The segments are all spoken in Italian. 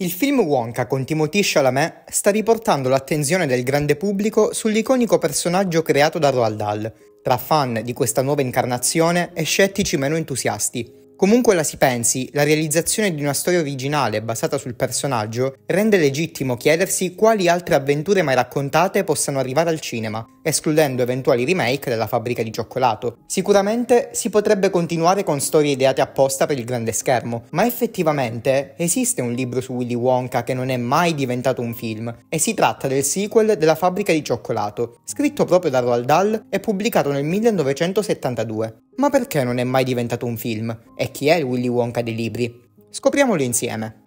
Il film Wonka con Timothée Chalamet sta riportando l'attenzione del grande pubblico sull'iconico personaggio creato da Roald Dahl, tra fan di questa nuova incarnazione e scettici meno entusiasti. Comunque la si pensi, la realizzazione di una storia originale basata sul personaggio rende legittimo chiedersi quali altre avventure mai raccontate possano arrivare al cinema, escludendo eventuali remake della fabbrica di cioccolato. Sicuramente si potrebbe continuare con storie ideate apposta per il grande schermo, ma effettivamente esiste un libro su Willy Wonka che non è mai diventato un film, e si tratta del sequel della fabbrica di cioccolato, scritto proprio da Roald Dahl e pubblicato nel 1972. Ma perché non è mai diventato un film? E chi è il Willy Wonka dei libri? Scopriamolo insieme.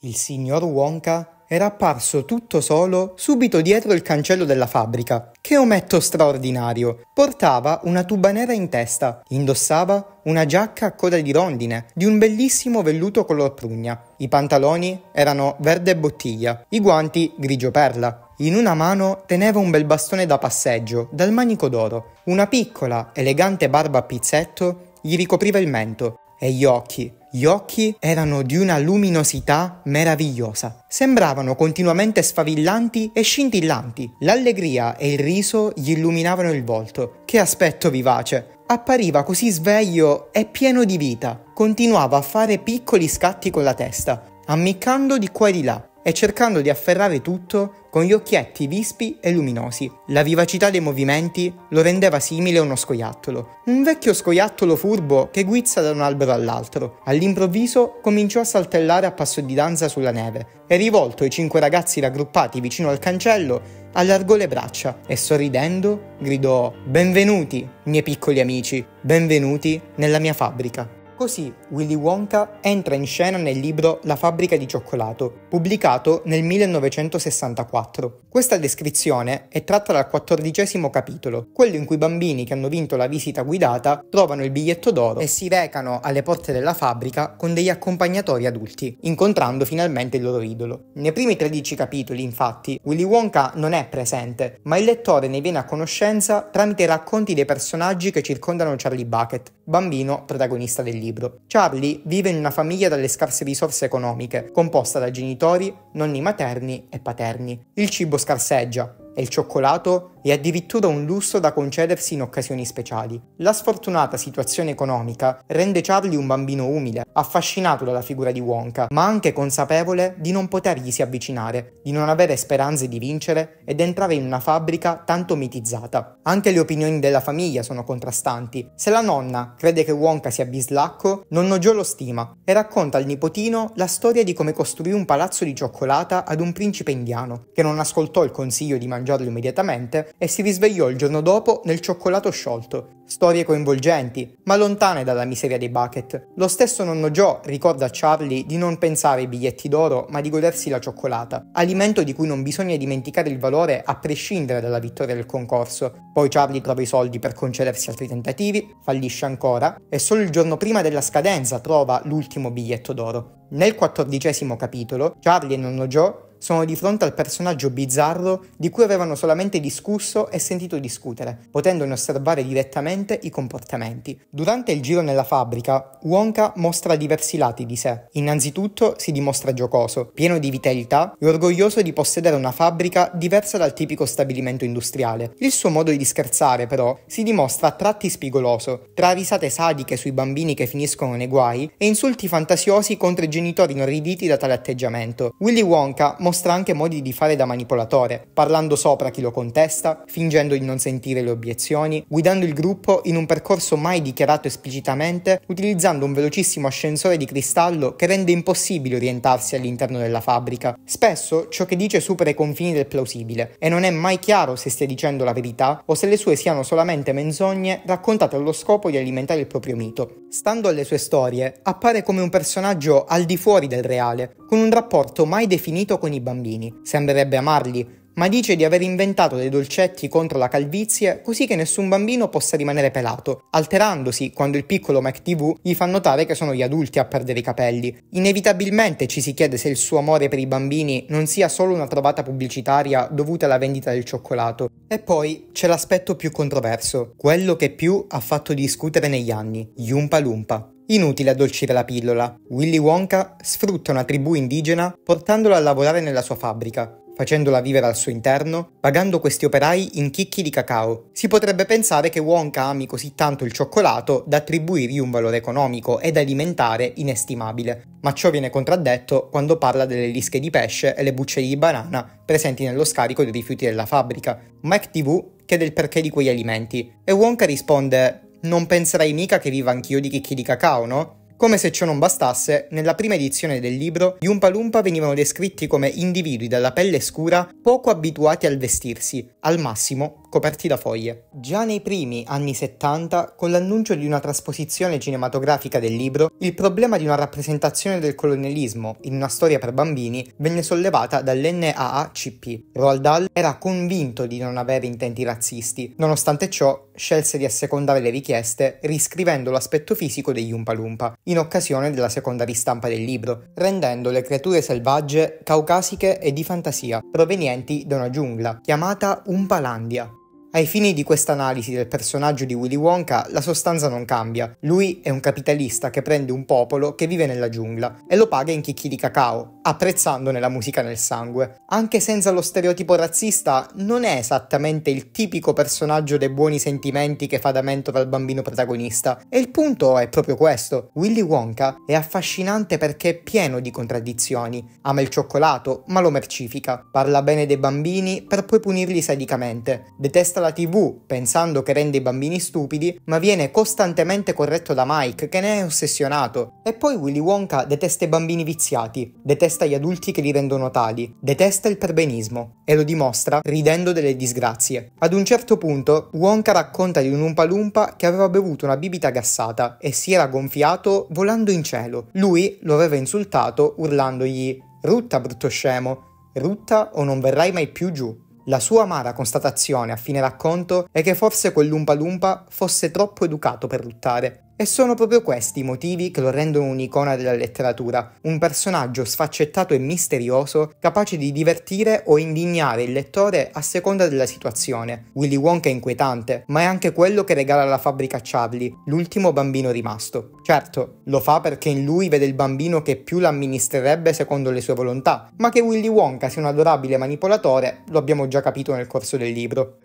Il signor Wonka era apparso tutto solo subito dietro il cancello della fabbrica. Che ometto straordinario! Portava una tuba nera in testa, indossava una giacca a coda di rondine di un bellissimo velluto color prugna. I pantaloni erano verde bottiglia, i guanti grigio perla, in una mano teneva un bel bastone da passeggio, dal manico d'oro. Una piccola, elegante barba a pizzetto gli ricopriva il mento e gli occhi. Gli occhi erano di una luminosità meravigliosa. Sembravano continuamente sfavillanti e scintillanti. L'allegria e il riso gli illuminavano il volto. Che aspetto vivace! Appariva così sveglio e pieno di vita. Continuava a fare piccoli scatti con la testa, ammiccando di qua e di là, e cercando di afferrare tutto con gli occhietti vispi e luminosi. La vivacità dei movimenti lo rendeva simile a uno scoiattolo, un vecchio scoiattolo furbo che guizza da un albero all'altro. All'improvviso cominciò a saltellare a passo di danza sulla neve e rivolto ai cinque ragazzi raggruppati vicino al cancello, allargò le braccia e sorridendo gridò Benvenuti, miei piccoli amici, benvenuti nella mia fabbrica. Così Willy Wonka entra in scena nel libro La fabbrica di cioccolato, pubblicato nel 1964. Questa descrizione è tratta dal quattordicesimo capitolo, quello in cui i bambini che hanno vinto la visita guidata trovano il biglietto d'oro e si recano alle porte della fabbrica con degli accompagnatori adulti, incontrando finalmente il loro idolo. Nei primi 13 capitoli, infatti, Willy Wonka non è presente, ma il lettore ne viene a conoscenza tramite i racconti dei personaggi che circondano Charlie Bucket, bambino protagonista del libro libro. Charlie vive in una famiglia dalle scarse risorse economiche, composta da genitori, nonni materni e paterni. Il cibo scarseggia, e il cioccolato è addirittura un lusso da concedersi in occasioni speciali. La sfortunata situazione economica rende Charlie un bambino umile, affascinato dalla figura di Wonka, ma anche consapevole di non potergli si avvicinare, di non avere speranze di vincere ed entrare in una fabbrica tanto mitizzata. Anche le opinioni della famiglia sono contrastanti. Se la nonna crede che Wonka sia bislacco, nonno Joe lo stima e racconta al nipotino la storia di come costruì un palazzo di cioccolata ad un principe indiano, che non ascoltò il consiglio di mangiare mangiarlo immediatamente e si risvegliò il giorno dopo nel cioccolato sciolto. Storie coinvolgenti, ma lontane dalla miseria dei bucket. Lo stesso nonno Joe ricorda a Charlie di non pensare ai biglietti d'oro, ma di godersi la cioccolata, alimento di cui non bisogna dimenticare il valore a prescindere dalla vittoria del concorso. Poi Charlie trova i soldi per concedersi altri tentativi, fallisce ancora e solo il giorno prima della scadenza trova l'ultimo biglietto d'oro. Nel quattordicesimo capitolo, Charlie e nonno Joe sono di fronte al personaggio bizzarro di cui avevano solamente discusso e sentito discutere, potendone osservare direttamente i comportamenti. Durante il giro nella fabbrica, Wonka mostra diversi lati di sé. Innanzitutto si dimostra giocoso, pieno di vitalità e orgoglioso di possedere una fabbrica diversa dal tipico stabilimento industriale. Il suo modo di scherzare, però, si dimostra a tratti spigoloso, tra risate sadiche sui bambini che finiscono nei guai e insulti fantasiosi contro i genitori inorriditi da tale atteggiamento. Willy Wonka mostra mostra anche modi di fare da manipolatore, parlando sopra chi lo contesta, fingendo di non sentire le obiezioni, guidando il gruppo in un percorso mai dichiarato esplicitamente, utilizzando un velocissimo ascensore di cristallo che rende impossibile orientarsi all'interno della fabbrica. Spesso ciò che dice supera i confini del plausibile e non è mai chiaro se stia dicendo la verità o se le sue siano solamente menzogne raccontate allo scopo di alimentare il proprio mito. Stando alle sue storie, appare come un personaggio al di fuori del reale, con un rapporto mai definito con i bambini. Sembrerebbe amarli, ma dice di aver inventato dei dolcetti contro la calvizie così che nessun bambino possa rimanere pelato, alterandosi quando il piccolo MacTV gli fa notare che sono gli adulti a perdere i capelli. Inevitabilmente ci si chiede se il suo amore per i bambini non sia solo una trovata pubblicitaria dovuta alla vendita del cioccolato. E poi c'è l'aspetto più controverso, quello che più ha fatto discutere negli anni, Yumpa Lumpa. Inutile addolcire la pillola, Willy Wonka sfrutta una tribù indigena portandola a lavorare nella sua fabbrica, facendola vivere al suo interno, pagando questi operai in chicchi di cacao. Si potrebbe pensare che Wonka ami così tanto il cioccolato da attribuirgli un valore economico ed alimentare inestimabile, ma ciò viene contraddetto quando parla delle lische di pesce e le bucce di banana presenti nello scarico dei rifiuti della fabbrica. Mike TV chiede il perché di quegli alimenti e Wonka risponde non penserai mica che viva anch'io di chicchi di cacao, no? Come se ciò non bastasse, nella prima edizione del libro gli Umpa Umpalumpa venivano descritti come individui dalla pelle scura poco abituati al vestirsi, al massimo coperti da foglie. Già nei primi anni 70, con l'annuncio di una trasposizione cinematografica del libro, il problema di una rappresentazione del colonialismo in una storia per bambini venne sollevata dall'NAACP. Roald Dahl era convinto di non avere intenti razzisti, nonostante ciò scelse di assecondare le richieste riscrivendo l'aspetto fisico degli Umpa Umpalumpa in occasione della seconda ristampa del libro, rendendo le creature selvagge, caucasiche e di fantasia, provenienti da una giungla chiamata Umpalandia. Ai fini di questa analisi del personaggio di Willy Wonka, la sostanza non cambia. Lui è un capitalista che prende un popolo che vive nella giungla e lo paga in chicchi di cacao, apprezzandone la musica nel sangue. Anche senza lo stereotipo razzista, non è esattamente il tipico personaggio dei buoni sentimenti che fa da mentor al bambino protagonista. E il punto è proprio questo. Willy Wonka è affascinante perché è pieno di contraddizioni. Ama il cioccolato, ma lo mercifica. Parla bene dei bambini per poi punirli sadicamente. Detesta la TV pensando che rende i bambini stupidi, ma viene costantemente corretto da Mike che ne è ossessionato. E poi Willy Wonka detesta i bambini viziati, detesta gli adulti che li rendono tali, detesta il perbenismo e lo dimostra ridendo delle disgrazie. Ad un certo punto Wonka racconta di un Umpa Lumpa che aveva bevuto una bibita gassata e si era gonfiato volando in cielo. Lui lo aveva insultato urlandogli Rutta brutto scemo, rutta o non verrai mai più giù. La sua amara constatazione a fine racconto è che forse quell'Umpa Lumpa fosse troppo educato per ruttare e sono proprio questi i motivi che lo rendono un'icona della letteratura, un personaggio sfaccettato e misterioso, capace di divertire o indignare il lettore a seconda della situazione. Willy Wonka è inquietante, ma è anche quello che regala alla fabbrica Charlie, l'ultimo bambino rimasto. Certo, lo fa perché in lui vede il bambino che più l'amministrerebbe secondo le sue volontà, ma che Willy Wonka sia un adorabile manipolatore lo abbiamo già capito nel corso del libro.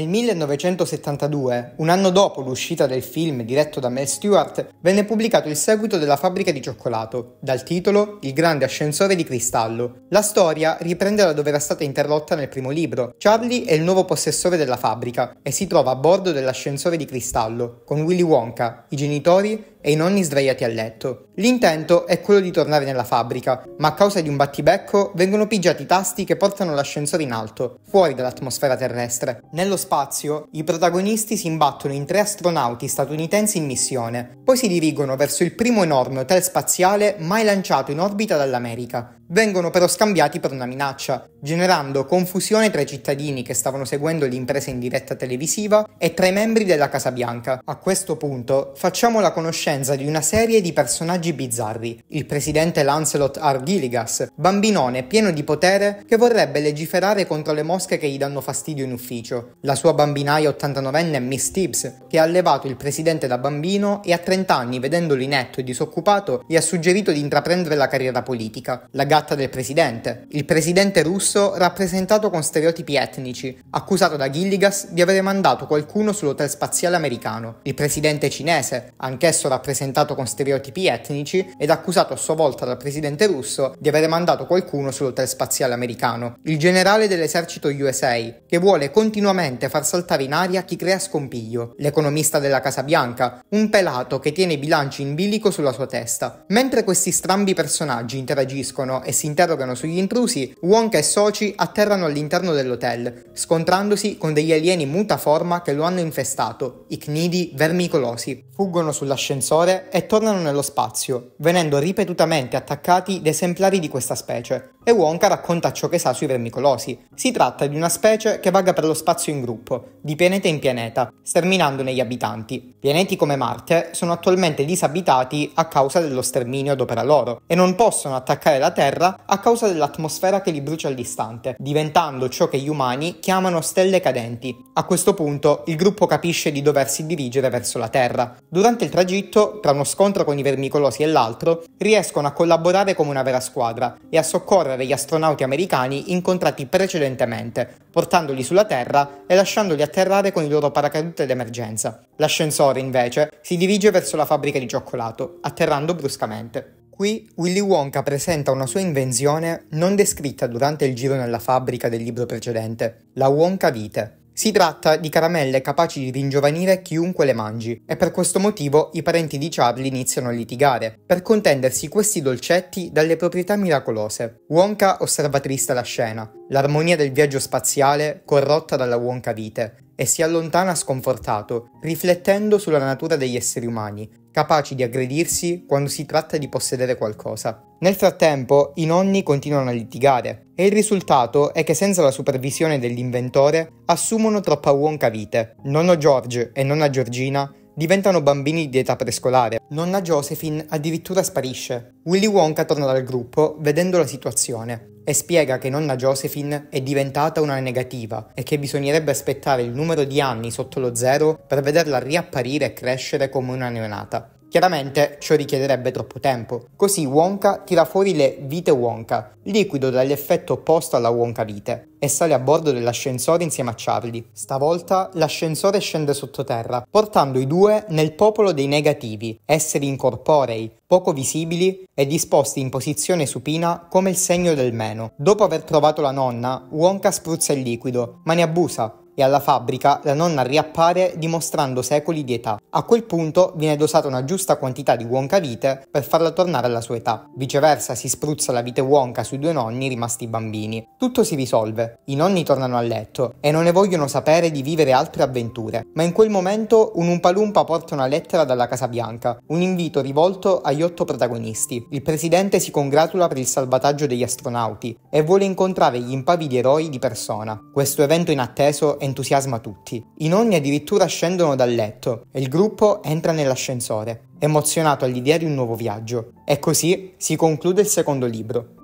Nel 1972, un anno dopo l'uscita del film diretto da Mel Stewart, venne pubblicato il seguito della fabbrica di cioccolato, dal titolo Il grande ascensore di cristallo. La storia riprende da dove era stata interrotta nel primo libro. Charlie è il nuovo possessore della fabbrica e si trova a bordo dell'ascensore di cristallo, con Willy Wonka, i genitori e i nonni sdraiati a letto. L'intento è quello di tornare nella fabbrica, ma a causa di un battibecco vengono pigiati i tasti che portano l'ascensore in alto, fuori dall'atmosfera terrestre. Nello spazio, i protagonisti si imbattono in tre astronauti statunitensi in missione, poi si dirigono verso il primo enorme hotel spaziale mai lanciato in orbita dall'America, vengono però scambiati per una minaccia, generando confusione tra i cittadini che stavano seguendo l'impresa in diretta televisiva e tra i membri della Casa Bianca. A questo punto facciamo la conoscenza di una serie di personaggi bizzarri. Il presidente Lancelot R. Gilligas, bambinone pieno di potere che vorrebbe legiferare contro le mosche che gli danno fastidio in ufficio. La sua bambinaia 89enne Miss Tibbs, che ha allevato il presidente da bambino e a 30 anni vedendolo inetto e disoccupato gli ha suggerito di intraprendere la carriera politica. La tratta del presidente, il presidente russo rappresentato con stereotipi etnici, accusato da Gilligas di aver mandato qualcuno sull'hotel spaziale americano, il presidente cinese, anch'esso rappresentato con stereotipi etnici ed accusato a sua volta dal presidente russo di aver mandato qualcuno sull'hotel spaziale americano, il generale dell'esercito USA, che vuole continuamente far saltare in aria chi crea scompiglio, l'economista della Casa Bianca, un pelato che tiene i bilanci in bilico sulla sua testa. Mentre questi strambi personaggi interagiscono e si interrogano sugli intrusi, Wonka e soci atterrano all'interno dell'hotel, scontrandosi con degli alieni mutaforma che lo hanno infestato, i cnidi vermicolosi. Fuggono sull'ascensore e tornano nello spazio, venendo ripetutamente attaccati da esemplari di questa specie e Wonka racconta ciò che sa sui vermicolosi. Si tratta di una specie che vaga per lo spazio in gruppo, di pianeta in pianeta, sterminandone gli abitanti. Pianeti come Marte sono attualmente disabitati a causa dello sterminio ad opera loro e non possono attaccare la Terra a causa dell'atmosfera che li brucia all'istante, diventando ciò che gli umani chiamano stelle cadenti. A questo punto il gruppo capisce di doversi dirigere verso la Terra. Durante il tragitto, tra uno scontro con i vermicolosi e l'altro, riescono a collaborare come una vera squadra e a soccorrere scorrere gli astronauti americani incontrati precedentemente, portandoli sulla Terra e lasciandoli atterrare con i loro paracadute d'emergenza. L'ascensore, invece, si dirige verso la fabbrica di cioccolato, atterrando bruscamente. Qui Willy Wonka presenta una sua invenzione non descritta durante il giro nella fabbrica del libro precedente, la Wonka Vite. Si tratta di caramelle capaci di ringiovanire chiunque le mangi e per questo motivo i parenti di Charlie iniziano a litigare per contendersi questi dolcetti dalle proprietà miracolose. Wonka osserva triste la scena, l'armonia del viaggio spaziale corrotta dalla Wonka vite e si allontana sconfortato, riflettendo sulla natura degli esseri umani, capaci di aggredirsi quando si tratta di possedere qualcosa. Nel frattempo i nonni continuano a litigare e il risultato è che senza la supervisione dell'inventore assumono troppa Wonka vite. Nonno George e nonna Georgina diventano bambini di età prescolare. Nonna Josephine addirittura sparisce. Willy Wonka torna dal gruppo vedendo la situazione e spiega che nonna Josephine è diventata una negativa e che bisognerebbe aspettare il numero di anni sotto lo zero per vederla riapparire e crescere come una neonata. Chiaramente ciò richiederebbe troppo tempo. Così Wonka tira fuori le vite Wonka, liquido dall'effetto opposto alla Wonka vite, e sale a bordo dell'ascensore insieme a Charlie. Stavolta l'ascensore scende sottoterra, portando i due nel popolo dei negativi, esseri incorporei, poco visibili e disposti in posizione supina come il segno del meno. Dopo aver trovato la nonna, Wonka spruzza il liquido, ma ne abusa e alla fabbrica la nonna riappare dimostrando secoli di età. A quel punto viene dosata una giusta quantità di Wonka vite per farla tornare alla sua età. Viceversa si spruzza la vite Wonka sui due nonni rimasti bambini. Tutto si risolve, i nonni tornano a letto e non ne vogliono sapere di vivere altre avventure, ma in quel momento un Umpalumpa porta una lettera dalla Casa Bianca, un invito rivolto agli otto protagonisti. Il presidente si congratula per il salvataggio degli astronauti e vuole incontrare gli impavidi eroi di persona. Questo evento inatteso è entusiasma tutti. I nonni addirittura scendono dal letto e il gruppo entra nell'ascensore, emozionato all'idea di un nuovo viaggio. E così si conclude il secondo libro.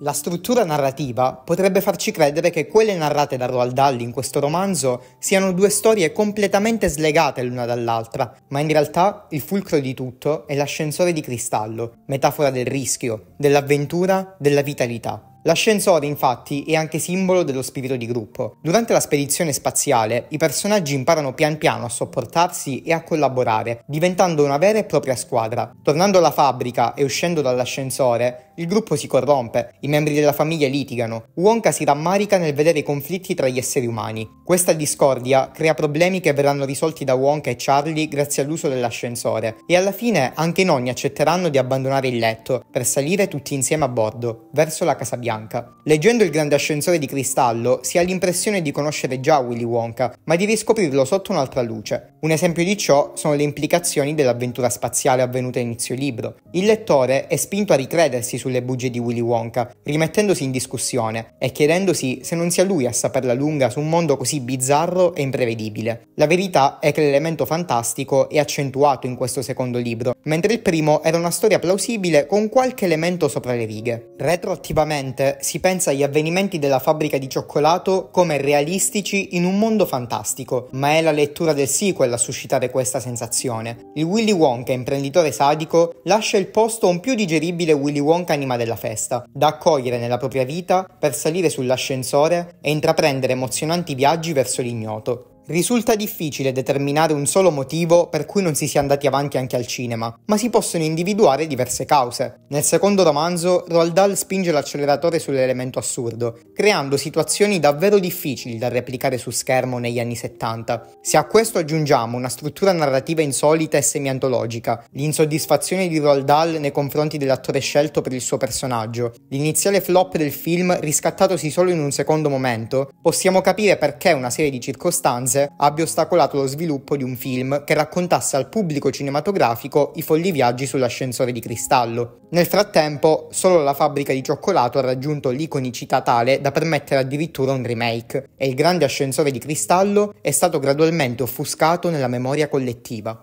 La struttura narrativa potrebbe farci credere che quelle narrate da Roald Dahl in questo romanzo siano due storie completamente slegate l'una dall'altra, ma in realtà il fulcro di tutto è l'ascensore di cristallo, metafora del rischio, dell'avventura, della vitalità. L'ascensore infatti è anche simbolo dello spirito di gruppo. Durante la spedizione spaziale i personaggi imparano pian piano a sopportarsi e a collaborare, diventando una vera e propria squadra. Tornando alla fabbrica e uscendo dall'ascensore, il gruppo si corrompe, i membri della famiglia litigano, Wonka si rammarica nel vedere i conflitti tra gli esseri umani. Questa discordia crea problemi che verranno risolti da Wonka e Charlie grazie all'uso dell'ascensore, e alla fine anche i nonni accetteranno di abbandonare il letto per salire tutti insieme a bordo, verso la Casa Bianca. Leggendo il grande ascensore di cristallo si ha l'impressione di conoscere già Willy Wonka, ma di riscoprirlo sotto un'altra luce. Un esempio di ciò sono le implicazioni dell'avventura spaziale avvenuta a inizio libro. Il lettore è spinto a ricredersi su sulle bugie di Willy Wonka, rimettendosi in discussione e chiedendosi se non sia lui a saperla lunga su un mondo così bizzarro e imprevedibile. La verità è che l'elemento fantastico è accentuato in questo secondo libro, mentre il primo era una storia plausibile con qualche elemento sopra le righe. Retroattivamente si pensa agli avvenimenti della fabbrica di cioccolato come realistici in un mondo fantastico, ma è la lettura del sequel a suscitare questa sensazione. Il Willy Wonka, imprenditore sadico, lascia il posto a un più digeribile Willy Wonka anima della festa, da accogliere nella propria vita per salire sull'ascensore e intraprendere emozionanti viaggi verso l'ignoto. Risulta difficile determinare un solo motivo per cui non si sia andati avanti anche al cinema, ma si possono individuare diverse cause. Nel secondo romanzo, Roald Dahl spinge l'acceleratore sull'elemento assurdo, creando situazioni davvero difficili da replicare su schermo negli anni 70. Se a questo aggiungiamo una struttura narrativa insolita e semiantologica, l'insoddisfazione di Roald Dahl nei confronti dell'attore scelto per il suo personaggio, l'iniziale flop del film riscattatosi solo in un secondo momento, possiamo capire perché una serie di circostanze Firenze abbia ostacolato lo sviluppo di un film che raccontasse al pubblico cinematografico i folli viaggi sull'ascensore di cristallo. Nel frattempo, solo la fabbrica di cioccolato ha raggiunto l'iconicità tale da permettere addirittura un remake, e il grande ascensore di cristallo è stato gradualmente offuscato nella memoria collettiva.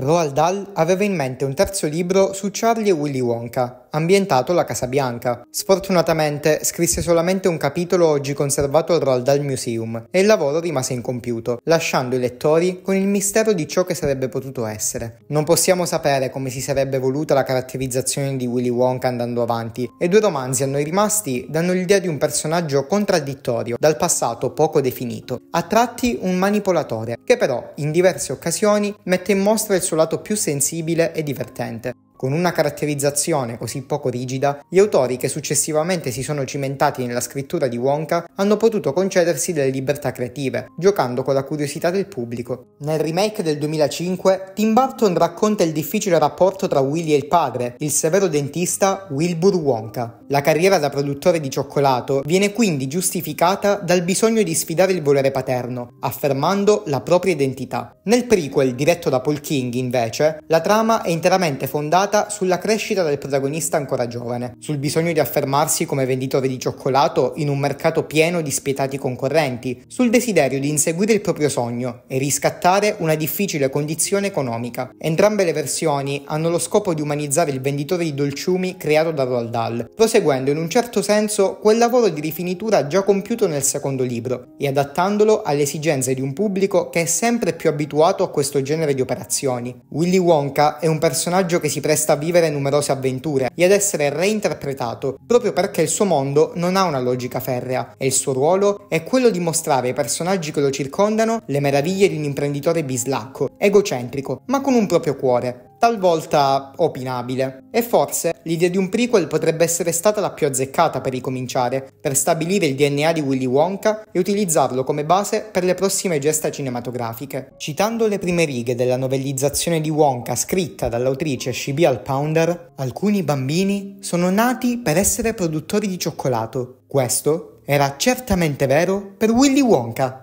Roald Dahl aveva in mente un terzo libro su Charlie e Willy Wonka, ambientato alla Casa Bianca. Sfortunatamente scrisse solamente un capitolo oggi conservato al Roald Dahl Museum e il lavoro rimase incompiuto, lasciando i lettori con il mistero di ciò che sarebbe potuto essere. Non possiamo sapere come si sarebbe voluta la caratterizzazione di Willy Wonka andando avanti, e due romanzi a noi rimasti danno l'idea di un personaggio contraddittorio, dal passato poco definito, a tratti un manipolatore, che però in diverse occasioni mette in mostra il suo lato più sensibile e divertente. Con una caratterizzazione così poco rigida, gli autori che successivamente si sono cimentati nella scrittura di Wonka hanno potuto concedersi delle libertà creative, giocando con la curiosità del pubblico. Nel remake del 2005, Tim Burton racconta il difficile rapporto tra Willy e il padre, il severo dentista Wilbur Wonka. La carriera da produttore di cioccolato viene quindi giustificata dal bisogno di sfidare il volere paterno, affermando la propria identità. Nel prequel diretto da Paul King, invece, la trama è interamente fondata puntata sulla crescita del protagonista ancora giovane, sul bisogno di affermarsi come venditore di cioccolato in un mercato pieno di spietati concorrenti, sul desiderio di inseguire il proprio sogno e riscattare una difficile condizione economica. Entrambe le versioni hanno lo scopo di umanizzare il venditore di dolciumi creato da Roald Dahl, proseguendo in un certo senso quel lavoro di rifinitura già compiuto nel secondo libro e adattandolo alle esigenze di un pubblico che è sempre più abituato a questo genere di operazioni. Willy Wonka è un personaggio che si presta resta a vivere numerose avventure e ad essere reinterpretato, proprio perché il suo mondo non ha una logica ferrea e il suo ruolo è quello di mostrare ai personaggi che lo circondano le meraviglie di un imprenditore bislacco, egocentrico, ma con un proprio cuore, talvolta opinabile. E forse l'idea di un prequel potrebbe essere stata la più azzeccata per ricominciare, per stabilire il DNA di Willy Wonka e utilizzarlo come base per le prossime gesta cinematografiche. Citando le prime righe della novellizzazione di Wonka scritta dall'autrice Shibial Pounder, alcuni bambini sono nati per essere produttori di cioccolato. Questo era certamente vero per Willy Wonka.